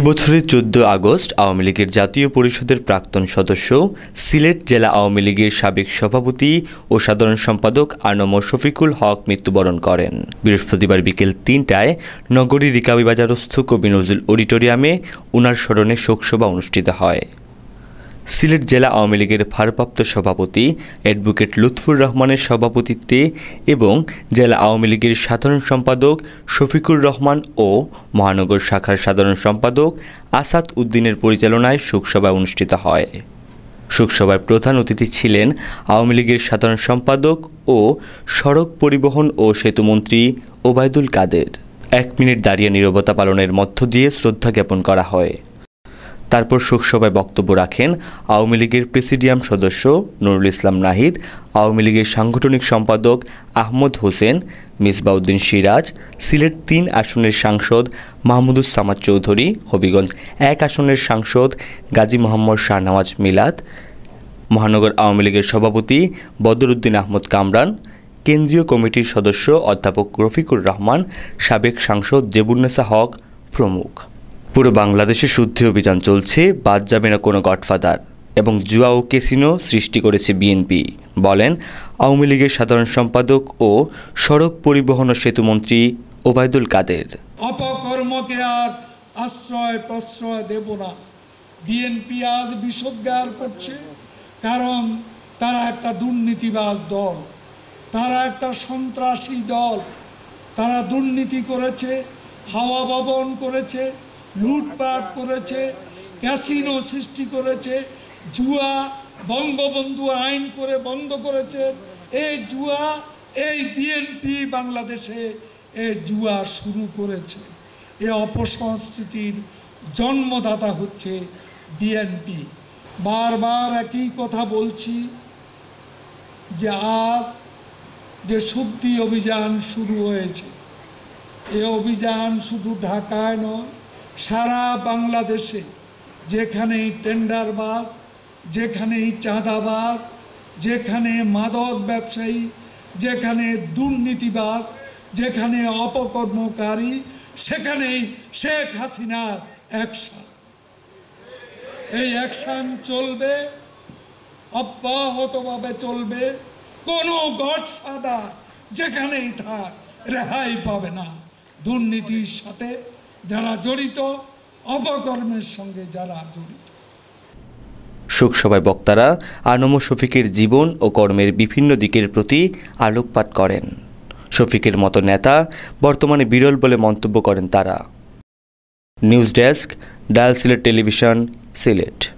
এবছরের চোদ্দ আগস্ট আওয়ামী লীগের জাতীয় পরিষদের প্রাক্তন সদস্য সিলেট জেলা আওয়ামী লীগের সাবেক সভাপতি ও সাধারণ সম্পাদক আনম শফিকুল হক মৃত্যুবরণ করেন বৃহস্পতিবার বিকেল তিনটায় নগরী রিকাবি বাজারস্থ কবি নজরুল অডিটোরিয়ামে উনার স্মরণে শোকসভা অনুষ্ঠিত হয় সিলেট জেলা আওয়ামী লীগের ভারপ্রাপ্ত সভাপতি অ্যাডভোকেট লুৎফুর রহমানের সভাপতিত্বে এবং জেলা আওয়ামী লীগের সাধারণ সম্পাদক শফিকুর রহমান ও মহানগর শাখার সাধারণ সম্পাদক আসাদ উদ্দিনের পরিচালনায় শোকসভা অনুষ্ঠিত হয় শোকসভায় প্রধান অতিথি ছিলেন আওয়ামী লীগের সাধারণ সম্পাদক ও সড়ক পরিবহন ও সেতুমন্ত্রী ওবায়দুল কাদের এক মিনিট দাঁড়িয়ে নিরবতা পালনের মধ্য দিয়ে শ্রদ্ধা জ্ঞাপন করা হয় তারপর শোকসভায় বক্তব্য রাখেন আওয়ামী লীগের প্রেসিডিয়াম সদস্য নুরুল ইসলাম নাহিদ আওয়ামী লীগের সাংগঠনিক সম্পাদক আহমদ হোসেন মিসবাউদ্দিন সিরাজ সিলেট তিন আসনের সাংসদ মাহমুদুসামাদ চৌধুরী হবিগঞ্জ এক আসনের সাংসদ গাজী মোহাম্মদ শাহনওয়াজ মিলাদ মহানগর আওয়ামী লীগের সভাপতি বদরুদ্দিন আহমদ কামরান কেন্দ্রীয় কমিটির সদস্য অধ্যাপক রফিকুর রহমান সাবেক সাংসদ দেবুন্নেসা হক প্রমুখ পুরো বাংলাদেশে শুদ্ধি অভিযান চলছে বাদ যাবে না কোনো গডফাদার এবং জুয়া ও কেসিনো সৃষ্টি করেছে বিএনপি বলেন আওয়ামী লীগের সাধারণ সম্পাদক ও সড়ক পরিবহন ও সেতুমন্ত্রী ওবায়দুল কাদের অপকর্মকে আর আশ্রয় প্রশ্রয় দেব না বিএনপি আজ বিষোদ্গার করছে কারণ তারা একটা দুর্নীতিবাজ দল তারা একটা সন্ত্রাসী দল তারা দুর্নীতি করেছে হাওয়া ভবন করেছে লুটপাট করেছে ক্যাসিনো সৃষ্টি করেছে জুয়া বঙ্গবন্ধু আইন করে বন্ধ করেছে এই জুয়া এই বিএনপি বাংলাদেশে এ জুয়া শুরু করেছে এ অপসংস্কৃতির জন্মদাতা হচ্ছে বিএনপি বারবার একই কথা বলছি যে আজ যে শুদ্ধি অভিযান শুরু হয়েছে এ অভিযান শুধু ঢাকায় নয় সারা বাংলাদেশে যেখানেই টেন্ডার বাস যেখানেই চাঁদাবাস যেখানে মাদক ব্যবসায়ী যেখানে দুর্নীতিবাস যেখানে অপকর্মকারী সেখানেই শেখ হাসিনার অ্যাকশন এই অ্যাকশন চলবে অব্যাহতভাবে চলবে কোনো গডফাদার যেখানেই থাক রেহাই পাবে না দুর্নীতির সাথে যারা জড়িত অপকর্মের সঙ্গে যারা জড়িত শোকসভায় বক্তারা আনম শফিকের জীবন ও কর্মের বিভিন্ন দিকের প্রতি আলোকপাত করেন শফিকের মতো নেতা বর্তমানে বিরল বলে মন্তব্য করেন তারা news desk Dial Sylhet television Sylhet